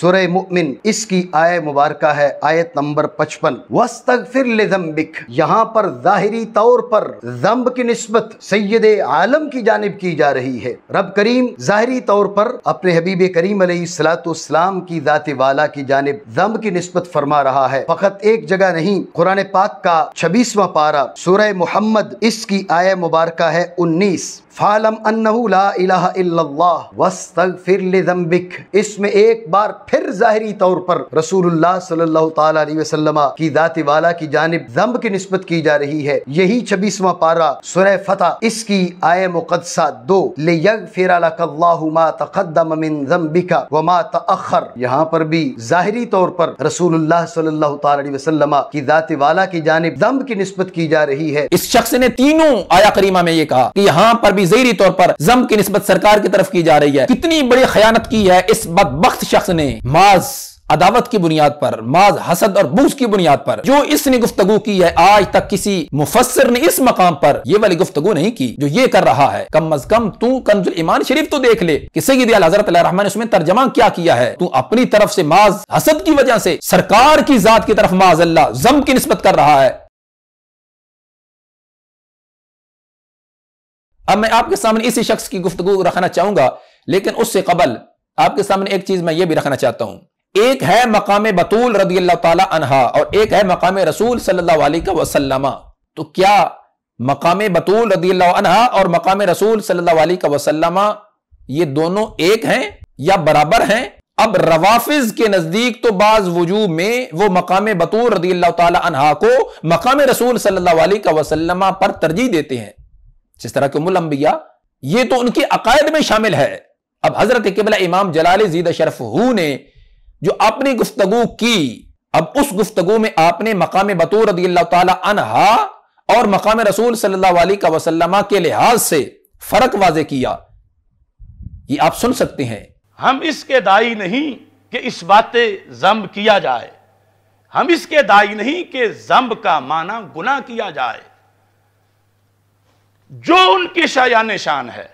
सुरह मुमिन इसकी आय मुबारक है आयत नंबर पचपन वस्तगफिर फिर यहाँ पर जाहरी तौर पर जम्ब की नस्बत सैयद आलम की जानब की जा रही है रब करीम जाहरी तौर पर अपने हबीब करीम सलाम की ज़ात वाला की जानब जम्ब की नस्बत फरमा रहा है फकत एक जगह नहीं कुरान पाक का छब्बीसवा पारा सुरह मोहम्मद इसकी आय मुबारक है उन्नीस फालम अन्नहू ला इलाहा इल्लल्लाह वस्तगफिर लिजम्बिक इसमें एक बार फिर ज़ाहरी तौर पर रसूल सल्ला की दाति वाला की जानब जम्ब की नस्बत की जा रही है यही छब्बीसवा पारा सुरह फतह इसकी आय मुकदसा दो ले तखर यहाँ पर भी ज़ाहरी तौर पर रसूल सल्ला की दाति वाला की जानब जम्ब की नस्बत की जा रही है इस शख्स ने तीनों आया करीमा में ये कहा कि यहाँ पर भी जहरी तौर पर जम की नस्बत सरकार की तरफ की जा रही है कितनी बड़ी खयानत की है इस बदबख्त शख्स ने ने माज अदावत की बुनियाद पर माज हसद और बूस की बुनियाद पर जो इसने गुफ्तगु की है आज तक किसी मुफसर ने इस मकाम पर ये वाली गुफ्तगु नहीं की जो ये कर रहा है कम अज कम तू कंजुल ईमान शरीफ तो देख ले कि सईद हजरत रहमान ने उसमें तर्जमा क्या किया है तू अपनी तरफ से माज हसद की वजह से सरकार की जात की तरफ माज अल्लाह जम की नस्बत कर रहा है अब मैं आपके सामने इसी शख्स की गुफ्तगु रखना चाहूंगा लेकिन उससे कबल आपके सामने एक चीज मैं ये भी रखना चाहता हूं एक है मकाम बतूल रदी अल्लाह अनहा और एक है मकाम रसूल सल्ला वसलमा तो क्या मकाम बतूल रदी अल्लाह और मकाम रसूल सल्ला वसलमा ये दोनों एक हैं या बराबर हैं अब रवाफिज के नजदीक तो बाज वजू में वो मकाम बतूल रदी अल्लाह तहा को मकाम रसूल सल्ला वसलमा पर तरजीह देते हैं जिस तरह के उमुल ये तो उनके अकायद में शामिल है अब हजरत किबला इमाम जलाल जीद अशरफ ने जो अपनी गुफ्तगु की अब उस गुफ्तगु में आपने मकाम बतूर और मकाम रसूल सल्ला के लिहाज से फर्क वाजे किया ये आप सुन सकते हैं हम इसके दाई नहीं कि इस बात जम किया जाए हम इसके दाई नहीं कि जम्ब का माना गुना किया जाए जो उनकी शायान शान है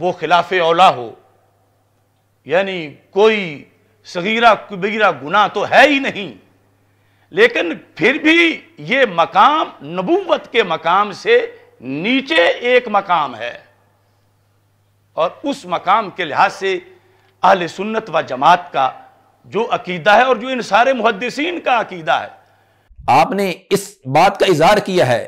वो खिलाफ औला हो यानी कोई सगीरा कुबीरा गुना तो है ही नहीं लेकिन फिर भी ये मकाम नबूवत के मकाम से नीचे एक मकाम है और उस मकाम के लिहाज से अहल सुन्नत व जमात का जो अकीदा है और जो इन सारे मुहदसिन का अकीदा है आपने इस बात का इजहार किया है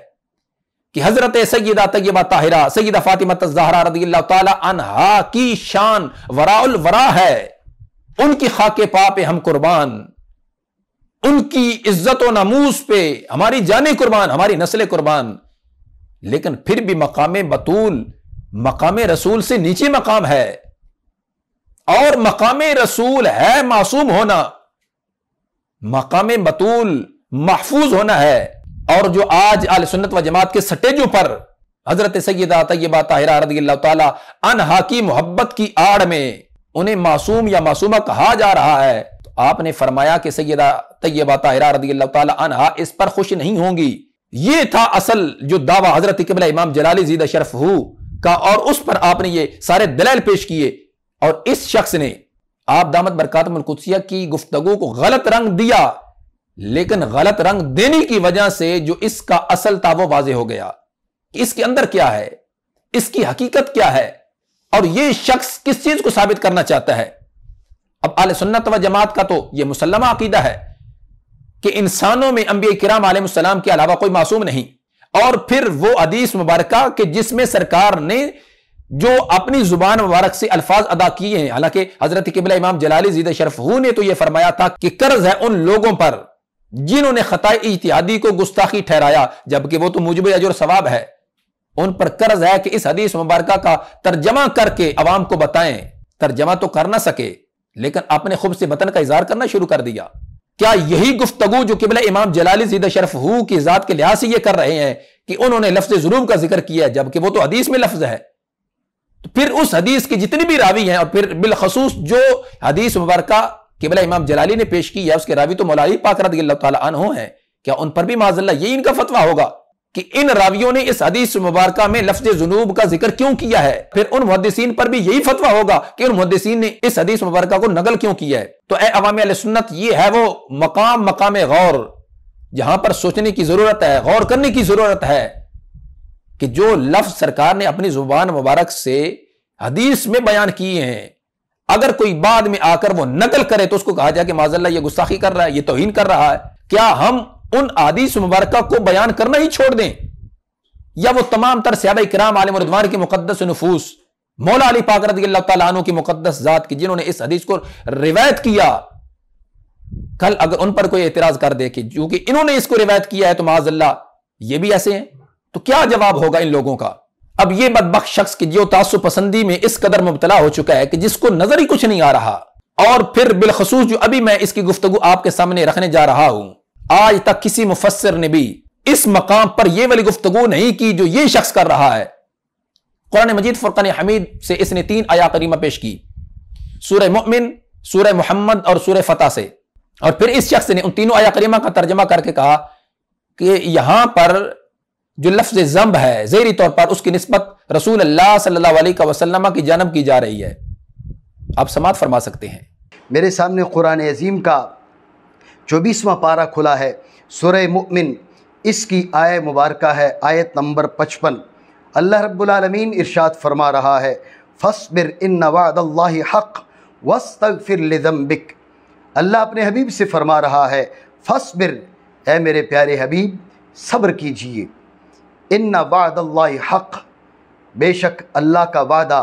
कि हजरत सैदा तयबा ताहिरा सईदा फातिमा तजहरा रदी तहा की शान वराउल वरा है उनकी खाके पा पे हम कुर्बान उनकी इज्जत व नामूस पे हमारी जाने कुर्बान हमारी नस्लें कुर्बान लेकिन फिर भी मकाम बतूल मकाम रसूल से नीचे मकाम है और मकाम रसूल है मासूम होना मकाम बतूल महफूज होना है और जो आज आल सुन्नत व जमात के सटेजों पर हजरत सैदा तयबा ताहिरा अनहा की मोहब्बत की आड़ में उन्हें मासूम या मासूमा कहा जा रहा है तो आपने फरमाया कि सैदा तयबा ताहिरा रदी अनहा इस पर खुश नहीं होंगी ये था असल जो दावा हजरत किबला इमाम जलाली जीद शरफ हु का और उस पर आपने ये सारे दलैल पेश किए और इस शख्स ने आप दामद बरकात मुलकुसिया की गुफ्तगु को गलत रंग दिया लेकिन गलत रंग देने की वजह से जो इसका असल था वो वाजे हो गया कि इसके अंदर क्या है इसकी हकीकत क्या है और ये शख्स किस चीज को साबित करना चाहता है अब आल सुन्नत व जमात का तो यह मुसलमा अकीदा है कि इंसानों में अंबी कराम आलम के अलावा कोई मासूम नहीं और फिर वो अदीस मुबारक के जिसमें सरकार ने जो अपनी जुबान मुबारक से अल्फाज अदा किए हैं हालांकि हजरत किबला इमाम जलाली जीद हु ने तो यह फरमाया था कि कर्ज है उन लोगों पर जिन्होंने खताए इतिहादी को गुस्ताखी ठहराया जबकि वो तो मुजब अजर सवाब है उन पर कर्ज है कि इस हदीस मुबारक का तर्जमा करके अवाम को बताएं तर्जमा तो कर ना सके लेकिन आपने खुद से वतन का इजहार करना शुरू कर दिया क्या यही गुफ्तगु जो किबला इमाम जलाली जीद शरफ हु की ज़ात के लिहाज से यह कर रहे हैं कि उन्होंने लफ्ज जुलूम का जिक्र किया जबकि वो तो हदीस में लफ्ज है तो फिर उस हदीस की जितनी भी रावी हैं और फिर बिलखसूस जो हदीस मुबारक किबला इमाम जलाली ने पेश की या उसके रावी तो मौलाली पाकर है क्या उन पर भी माजल्ला ये इनका फतवा होगा कि इन रावियों ने इस हदीस मुबारक में लफ्ज जुनूब का जिक्र क्यों किया है फिर उन मुहदसिन पर भी यही फतवा होगा कि उन मुहदसिन ने इस हदीस मुबारक को नकल क्यों किया है तो ए अवाम सुन्नत ये है वो मकाम मकाम गौर जहां पर सोचने की जरूरत है गौर करने की जरूरत है कि जो लफ्ज सरकार ने अपनी जुबान मुबारक से हदीस में बयान किए हैं अगर कोई बाद में आकर वो नकल करे तो उसको कहा जाए कि माजल्ला ये गुस्साखी कर रहा है ये तोहिन कर रहा है क्या हम उन आदीस मुबारक को बयान करना ही छोड़ दें या वो तमाम तर सब कराम आलम रजवान की मुकदस नफूस मौला अली पाकरत तु की मुकदस ज़ात की जिन्होंने इस हदीस को रिवायत किया कल अगर उन पर कोई एतराज कर दे कि चूंकि इन्होंने इसको रिवायत किया है तो माजल्ला ये भी ऐसे हैं तो क्या जवाब होगा इन लोगों का अब ये बदबक शख्स की जो तासु पसंदी में इस कदर मुबतला हो चुका है कि जिसको नजर ही कुछ नहीं आ रहा और फिर बिलखसूस जो अभी मैं इसकी गुफ्तु आपके सामने रखने जा रहा हूं आज तक किसी मुफसर ने भी इस मकाम पर यह वाली गुफ्तगु नहीं की जो ये शख्स कर रहा है कुरान मजीद फुरकान हमीद से इसने तीन आया करीमा पेश की सूर्य मोमिन सूर्य मोहम्मद और सूर्य फतेह से और फिर इस शख्स ने उन तीनों आया करीमा का तर्जमा करके कहा कि यहां पर जो लफ्ज जम्ब है जहरी तौर पर उसकी नस्बत रसूल अल्लाह सल्ला की जानब की जा रही है आप समात फरमा सकते हैं मेरे सामने कुरान अजीम का चौबीसवा पारा खुला है सुर मुमिन इसकी आय मुबारक है आयत नंबर पचपन अल्लाह रबालमीन इरशाद फरमा रहा है फसबिर इन नवाद हक़ वस्त फिर लिदम्बिक अल्लाह अपने हबीब से फरमा रहा है फसबिर ए मेरे प्यारे हबीब सब्र कीजिए इन वादल्ला हक़ बेशक अल्लाह का वादा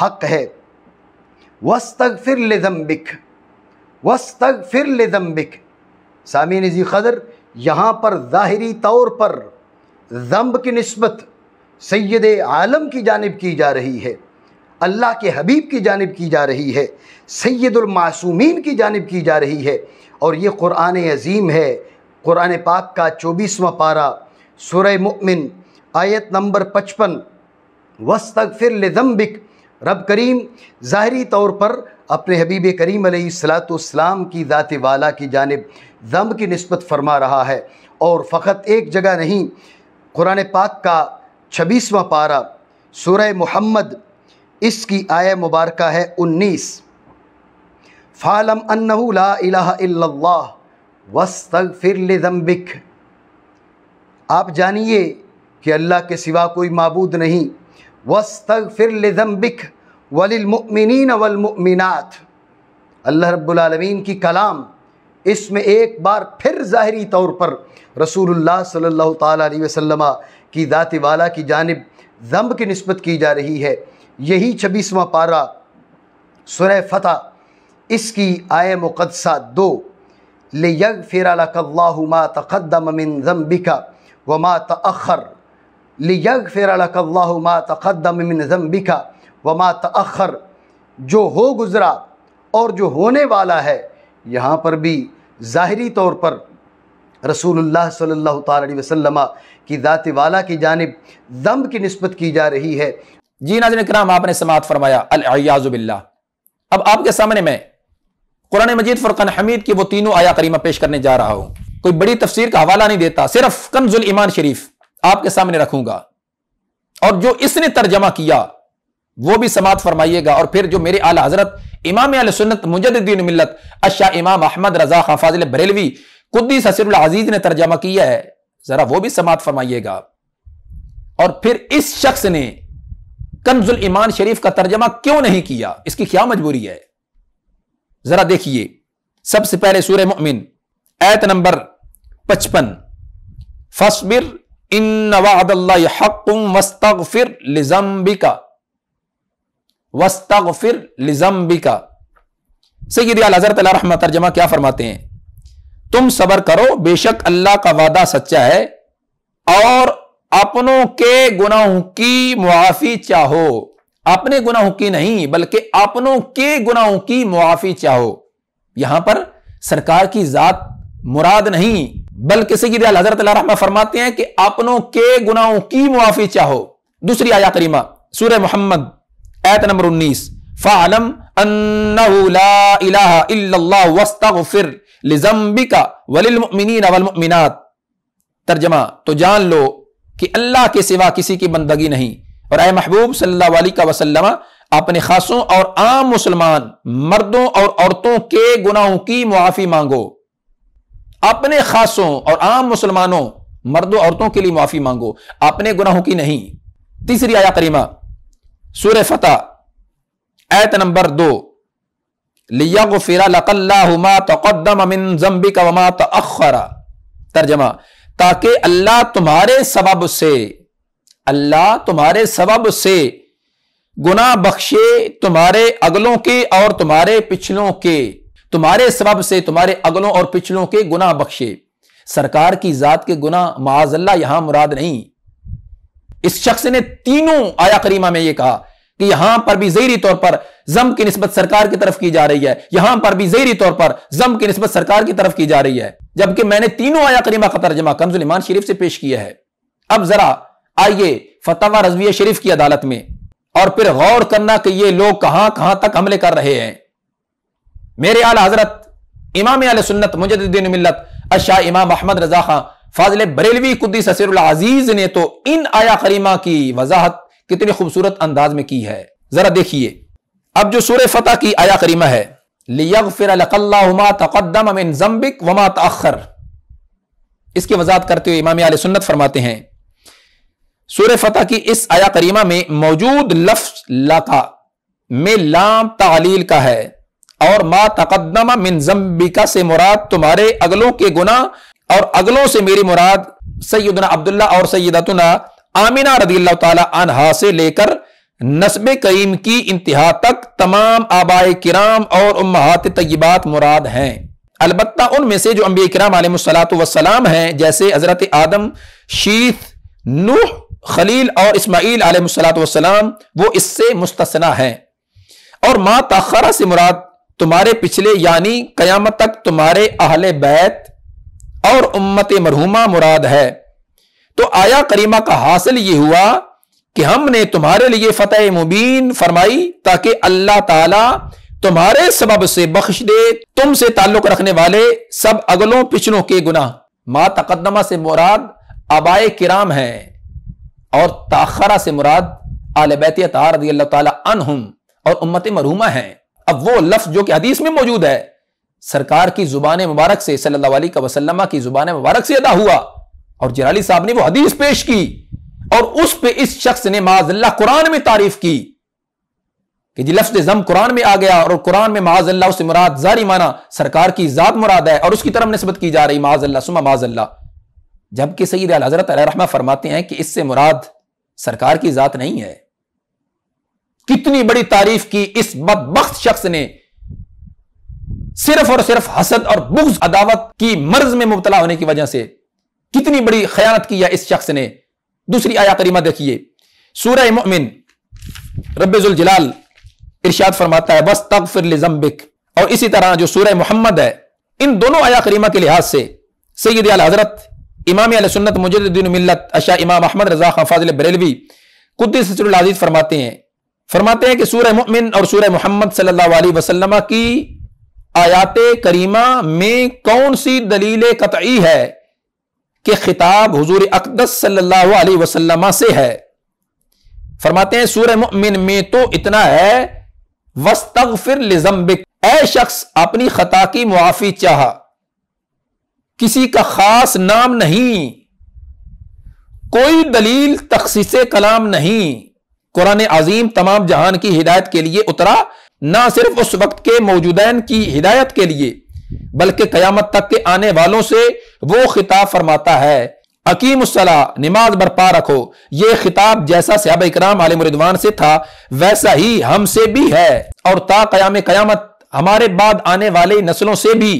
हक़ है वस्तग फिर लिजम्बिक वस्तग फिर लिजम्बिक सामी नजी ख़दर यहाँ पर ज़ाहरी तौर पर ज़म्ब की नस्बत सैद आलम की जानब की जा रही है अल्लाह के हबीब की जानब की जा रही है सैदुलमासूमीन की जानब की जा रही है और ये क़ुरान अज़ीम है क़ुरान पाक का चौबीसवा पारा सुर मुमिन आयत नंबर पचपन वस्त फिर लम्बिक रब करीम ज़ाहरी तौर पर अपने हबीब करीम सलातम की ज़ात वाला की जानब दम की नस्बत फरमा रहा है और फ़कत एक जगह नहीं कुरान पाक का छब्बीसवा पारा सूर मोहम्मद इसकी आय मुबारक है उन्नीस फ़ालम अनहू ला फिर लम्बिक आप जानिए कि अल्लाह के सिवा कोई मबूद नहीं वस्त फिर लम्बिक वलिलमिन वलमिनत अल्लाह रब्लमीन की कलाम इसमें एक बार फिर ज़ाहरी तौर पर रसूलुल्लाह सल्लल्लाहु अलैहि वसल्लम की दात वाला की जानब जम्ब की नस्बत की जा रही है यही छब्बीसवा पारा सुरह फ़तह इसकी आय मुकदसा दो ले यग फिर तकदम जम्बिका व मा तखर लियग फ़िरकल्ला मा तक़दमिन ज़म्बिका तखर जो हो गुज़रा और जो होने वाला है यहाँ पर भी ज़ाहरी तौर पर रसूलुल्लाह सल्लल्लाहु अलैहि वसल्लम की ज़ात वाला की जानब दम की नस्बत की जा रही है जी नाजन कराम आपने समात फरमाया अब आपके सामने मैं कुरान मजीद फ़ुरक़ान हमीद की वो तीनों आया करीमा पेश करने जा रहा हूँ कोई बड़ी तफसीर का हवाला नहीं देता सिर्फ कंजुल ईमान शरीफ आपके सामने रखूंगा और जो इसने तर्जमा किया वो भी समात फरमाइएगा और फिर जो मेरे आला हजरत इमाम सुन्नत मुजद्दीन मिलत अशा इमाम अहमद रजा खां फाजिल बरेलवी कुद्दी ससरुल अजीज ने तर्जमा किया है जरा वो भी समात फरमाइएगा और फिर इस शख्स ने कंजुल ईमान शरीफ का तर्जमा क्यों नहीं किया इसकी क्या मजबूरी है जरा देखिए सबसे पहले सूर्य मोमिन ऐत नंबर पचपन फसबिर इन हकुम वस्तग फिर लिजम्बिका वस्तग फिर लिजम्बिका सैद हजरत रहमा तर्जमा क्या फरमाते हैं तुम सबर करो बेशक अल्लाह का वादा सच्चा है और अपनों के गुनाहों की मुआफी चाहो अपने गुनाहों की नहीं बल्कि अपनों के गुनाहों की मुआफी चाहो यहां पर सरकार की जात मुराद नहीं बल्कि सैद हजरत फरमाते हैं कि अपनों के गुनाहों की मुआफी चाहो दूसरी आया करीमा सूर्य मोहम्मद ऐत नंबर उन्नीस फालम तर्जमा तो जान लो कि अल्लाह के सिवा किसी की बंदगी नहीं और आए महबूब सल्ला वसलम अपने खासों और आम मुसलमान मर्दों और औरतों के गुनाहों की मुआफ़ी मांगो अपने खासों और आम मुसलमानों मर्दों औरतों के लिए माफी मांगो अपने गुनाहों की नहीं तीसरी आया करीमा सूर फतेह ऐत नंबर दो लिया फिरा लकल्ला तकदम अमिन जम्बी तो अखरा तर्जमा ताकि अल्लाह तुम्हारे सबब से अल्लाह तुम्हारे सबब से गुना बख्शे तुम्हारे अगलों के और तुम्हारे पिछलों के तुम्हारे सबब से तुम्हारे अगलों और पिछलों के गुना बख्शे सरकार की जात के गुना माजल्ला यहां मुराद नहीं इस शख्स ने तीनों आया करीमा में यह कहा कि यहां पर भी जहरी तौर पर जम की नस्बत सरकार की तरफ की जा रही है यहां पर भी जहरी तौर पर जम की नस्बत सरकार की तरफ की जा रही है जबकि मैंने तीनों आया करीमा का तर्जमा कमजुल ईमान शरीफ से पेश किया है अब जरा आइए फतवा रजवी शरीफ की अदालत में और फिर गौर करना कि ये लोग कहां कहां तक हमले कर रहे हैं मेरे आल हजरत इमाम आल सुन्नत मुजद्दीन मिलत अशा इमाम अहमद रजा खां फाजिल बरेलवी कुद्दी ससर अजीज ने तो इन आया करीमा की वजाहत कितनी खूबसूरत अंदाज में की है जरा देखिए अब जो सूर फतह की आया करीमा है लियफिरकदमिक वमा तखर इसकी वजाहत करते हुए इमाम आल सुन्नत फरमाते हैं सूर फतह की इस आया करीमा में मौजूद लफ्ज लका में लाम तालील का है और मा तकदमा मिन जम्बिका से मुराद तुम्हारे अगलों के गुना और अगलों से मेरी मुराद सैदना अब्दुल्ला और सैदतना आमिना रदी तहा से लेकर नस्ब करीम की इंतहा तक तमाम आबाए किराम और उम्मात तयबात मुराद हैं अलबत् उनमें से जो अम्बे कराम आलमसलासलाम वसलाम हैं जैसे हजरत आदम शीत नूह खलील और आलम सलात वसलाम वो इससे मुस्तना है और माँ तखरा से मुराद तुम्हारे पिछले यानी कयामत तक तुम्हारे अहले बैत और उम्मत मरहूमा मुराद है तो आया करीमा का हासिल यह हुआ कि हमने तुम्हारे लिए फतेह मुबीन फरमाई ताकि अल्लाह ताला तुम्हारे सबब से बख्श दे तुमसे ताल्लुक रखने वाले सब अगलों पिछलों के गुनाह मा तकदमा से मुराद अबाए किराम है और ताखरा से मुराद आल बैत तार अल्लाह तन और उम्मत मरहूमा है अब वो लफ्ज जो कि हदीस में मौजूद है सरकार की जुबान मुबारक से सल्लल्लाहु वसल्लम की जुबान मुबारक से अदा हुआ और जराली साहब ने वो हदीस पेश की और उस पे इस शख्स ने माजल्ला कुरान में तारीफ की कि जी लफ्ज जम कुरान में आ गया और कुरान में माजल्ला से मुराद जारी माना सरकार की जात मुराद है और उसकी तरफ नस्बत की जा रही माजल्ला सुमा माजल्ला जबकि सईद अल हजरत फरमाते हैं कि इससे मुराद सरकार की जात नहीं है कितनी बड़ी तारीफ की इस बदबख्त शख्स ने सिर्फ और सिर्फ हसद और बुग्ज अदावत की मर्ज में मुबतला होने की वजह से कितनी बड़ी खयानत की है इस शख्स ने दूसरी आया करीमा देखिए सूरह मोमिन रब्जुल जलाल इर्शाद फरमाता है बस तक फिर और इसी तरह जो सूरह मोहम्मद है इन दोनों आया करीमा के लिहाज से सैद अल हजरत इमाम सुन्नत मुजद्दीन मिल्लत अशा इमाम अहमद रजा फाजिल बरेलवी कुद्दीस अजीज फरमाते हैं फरमाते हैं कि सूर्य मुमिन और सूर्य मोहम्मद सल्लल्लाहु की आयात करीमा में कौन सी दलील कतई है कि खिताब हजूर अकदस सल्लल्लाहु से है फरमाते हैं सूर्य मुमिन में तो इतना है वस्तग फिर लिजम्बिक ए शख्स अपनी खता की मुआफ़ी चाह किसी का खास नाम नहीं कोई दलील तखसीस कलाम नहीं कुरान अजीम तमाम जहान की हिदायत के लिए उतरा ना सिर्फ उस वक्त के मौजूदैन की हिदायत के लिए बल्कि कयामत तक के आने वालों से वो खिताब फरमाता है अकीम सलाह नमाज बरपा रखो ये खिताब जैसा सहाब इकराम आलिमरिदवान से था वैसा ही हमसे भी है और ता कयाम कयामत हमारे बाद आने वाले नस्लों से भी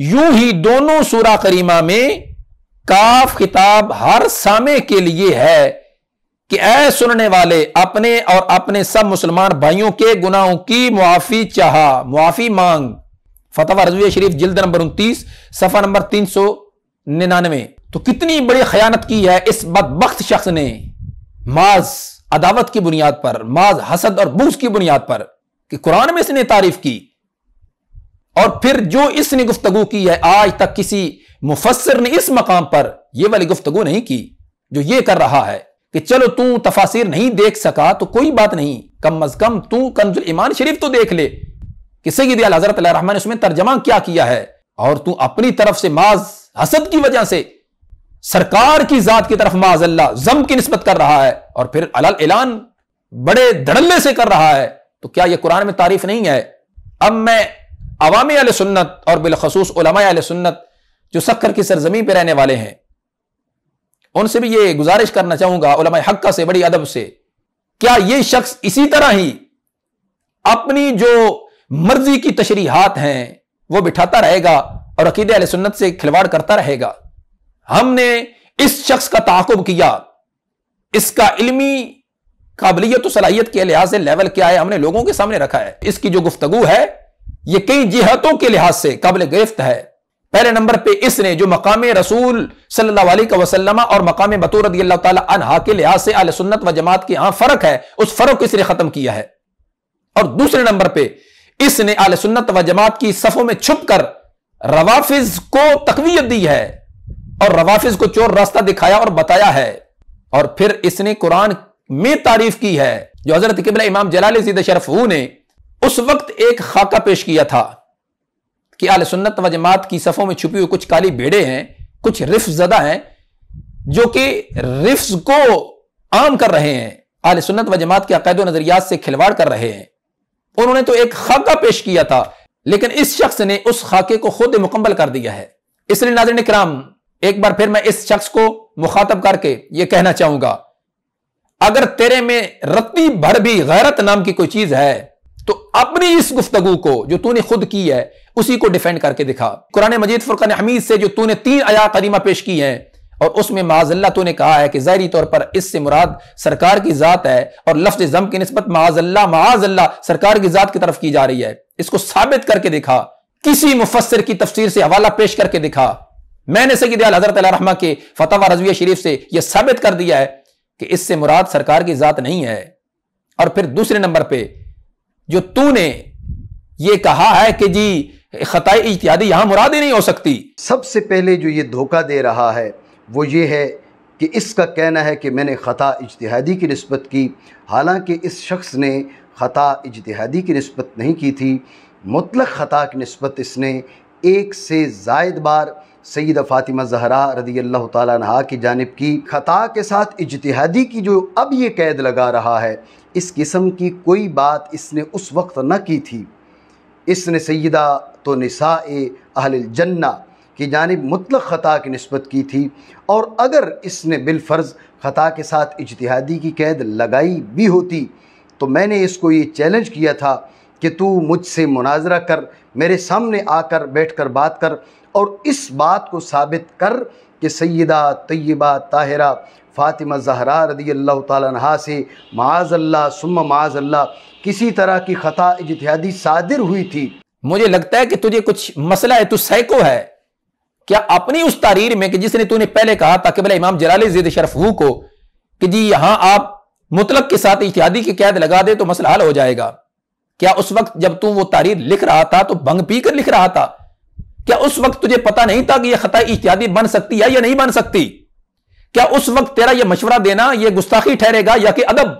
यूं ही दोनों सूरा करीमा में काफ खिताब हर सामे के लिए है कि ऐ सुनने वाले अपने और अपने सब मुसलमान भाइयों के गुनाहों की मुआफी चाह मुआफी मांग फतवा रजवी शरीफ जिल्द नंबर उनतीस सफा नंबर तीन सौ निन्यानवे तो कितनी बड़ी खयानत की है इस बदबख्त शख्स ने माज अदावत की बुनियाद पर माज हसद और बूस की बुनियाद पर कि कुरान में इसने तारीफ की और फिर जो इसने गुफ्तगु की है आज तक किसी मुफसर ने इस मकाम पर यह वाली गुफ्तगु नहीं की जो ये कर रहा है कि चलो तू तफासिर नहीं देख सका तो कोई बात नहीं कम अज कम तू कंजुल ईमान शरीफ तो देख ले कि दिया हजरत ने उसमें तर्जमा क्या किया है और तू अपनी तरफ से माज हसद की वजह से सरकार की जात की तरफ माज अल्लाह जम की नस्बत कर रहा है और फिर अलल ऐलान बड़े धड़ल्ले से कर रहा है तो क्या यह कुरान में तारीफ नहीं है अब मैं अवामी आल सुन्नत और बिलखसूस उलमा आल सुन्नत जो सक्कर की सरजमी पर रहने वाले हैं उनसे भी ये गुजारिश करना चाहूंगा उलमा हक्का से बड़ी अदब से क्या ये शख्स इसी तरह ही अपनी जो मर्जी की तशरीहत हैं वो बिठाता रहेगा और अकीदे अल सुन्नत से खिलवाड़ करता रहेगा हमने इस शख्स का ताकुब किया इसका इलमी काबिलियत सलाहियत के लिहाज से लेवल क्या है हमने लोगों के सामने रखा है इसकी जो गुफ्तगु है ये कई जिहतों के लिहाज से काबिल गिरफ्त है पहले नंबर पे इसने जो मकाम रसूल सल्लल्लाहु अलैहि वसल्लम और मकाम बतूर तहा के लिहाज से आल सुन्नत व जमात के यहां फर्क है उस फर्क को इसने खत्म किया है और दूसरे नंबर पर इसने आल सुन्नत व जमात की सफों में छुप कर रवाफिज को तकवीत दी है और रवाफिज को चोर रास्ता दिखाया और बताया है और फिर इसने कुरान में तारीफ की है जो हजरत किबला इमाम जलाल जीद शरफू ने उस वक्त एक खाका पेश किया था कि आल सुन्नत व जमात की सफ़ों में छुपी हुई कुछ काली भेड़े हैं कुछ रिफ्स ज़दा हैं जो कि रिफ्स को आम कर रहे हैं आल सुन्नत व जमात के अकैद नज़रियात से खिलवाड़ कर रहे हैं उन्होंने तो एक खाका पेश किया था लेकिन इस शख्स ने उस खाके को खुद मुकम्मल कर दिया है इसलिए नाजरन कराम एक बार फिर मैं इस शख्स को मुखातब करके ये कहना चाहूंगा अगर तेरे में रत्ती भर भी गैरत नाम की कोई चीज है तो अपनी इस गुफ्तगु को जो तूने खुद की है उसी को डिफेंड करके दिखा कुरान मजीद फुरकान हमीद से जो तूने तीन आया करीमा पेश की है और उसमें माजल्ला ने कहा है कि जहरी तौर पर इससे मुराद सरकार की ज़ात है और लफ्ज जम की नस्बत माजल्ला माजल्ला सरकार की ज़ात की तरफ की जा रही है इसको साबित करके दिखा किसी मुफसर की तफसीर से हवाला पेश करके दिखा मैंने सही अल हजरत रहमा के फतवा रजवी शरीफ से यह साबित कर दिया है कि इससे मुराद सरकार की ज़ात नहीं है और फिर दूसरे नंबर पर जो तूने ये कहा है कि जी खत इत्यादि यहाँ मुरादी नहीं हो सकती सबसे पहले जो ये धोखा दे रहा है वो ये है कि इसका कहना है कि मैंने ख़ता इजतहादी की नस्बत की हालांकि इस शख्स ने ख़ता इजतहादी की नस्बत नहीं की थी मुतलक ख़ता की नस्बत इसने एक से जायद बार सईद फ़ातिमा जहरा रदी अल्लाह तहा की जानब की ख़ता के साथ इजतहादी की जो अब ये कैद लगा रहा है इस किस्म की कोई बात इसने उस वक्त न की थी इसने सैदा तो नसा अहलजन्ना की जानब मुतल ख़ता की नस्बत की थी और अगर इसने बिलफ़र्ज़ ख़ता के साथ इजतहादी की कैद लगाई भी होती तो मैंने इसको ये चैलेंज किया था कि तू मुझसे मुनाजरा कर मेरे सामने आकर बैठ कर बात कर और इस बात को साबित कर कि सैदा तय्यबा ताहरा फ़ातिमा जहरा रदी अल्लाह तह से माज़ल्ला सुम माज़ल्ला किसी तरह की ख़ता इजतहादी सादिर हुई थी मुझे लगता है कि तुझे कुछ मसला है तू सैको है क्या अपनी उस तारीर में कि जिसने तूने पहले कहा था कि भला इमाम जलाल जिद शरफू को कि जी यहां आप मुतलक के साथ इत्यादि की कैद लगा दे तो मसला हल हो जाएगा क्या उस वक्त जब तू वो तारीर लिख रहा था तो भंग पी कर लिख रहा था क्या उस वक्त तुझे पता नहीं था कि यह खता इत्यादि बन सकती है या नहीं बन सकती क्या उस वक्त तेरा यह मशवरा देना यह गुस्ताखी ठहरेगा या कि अदब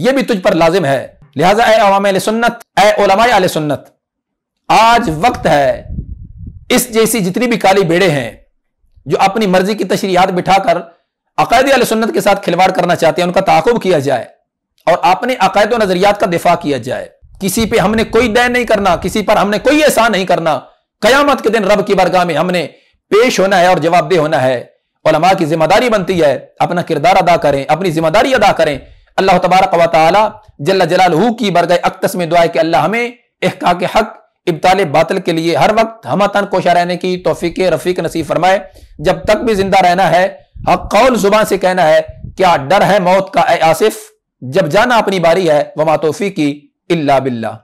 यह भी तुझ पर लाजिम है लिहाजा ए अवाम सुन्नत ए सुन्नत आज वक्त है इस जैसी जितनी भी काली बेड़े हैं जो अपनी मर्जी की तशरीहत बिठाकर अकायद सुन्नत के साथ खिलवाड़ करना चाहते हैं उनका ताकुब किया जाए और अपने अकायद नजरियात का दिफा किया जाए किसी पे हमने कोई दैन नहीं करना किसी पर हमने कोई एहसान नहीं करना कयामत के दिन रब की बरगाह में हमने पेश होना है और जवाबदेह होना है ओलमा की जिम्मेदारी बनती है अपना किरदार अदा करें अपनी जिम्मेदारी अदा करें अल्लाह तबारक व ताली जल्ला जलालहू की बरगाह अक्तस में दुआ कि अल्लाह हमें एहका के हक इब्ताल बातल के लिए हर वक्त हम तन कोशा रहने की तोफीक रफ़ीक नसीब फरमाए जब तक भी जिंदा रहना है हक कौल जुबान से कहना है क्या डर है मौत का ए आसिफ जब जाना अपनी बारी है वमा तोफ़ी की इल्ला बिल्ला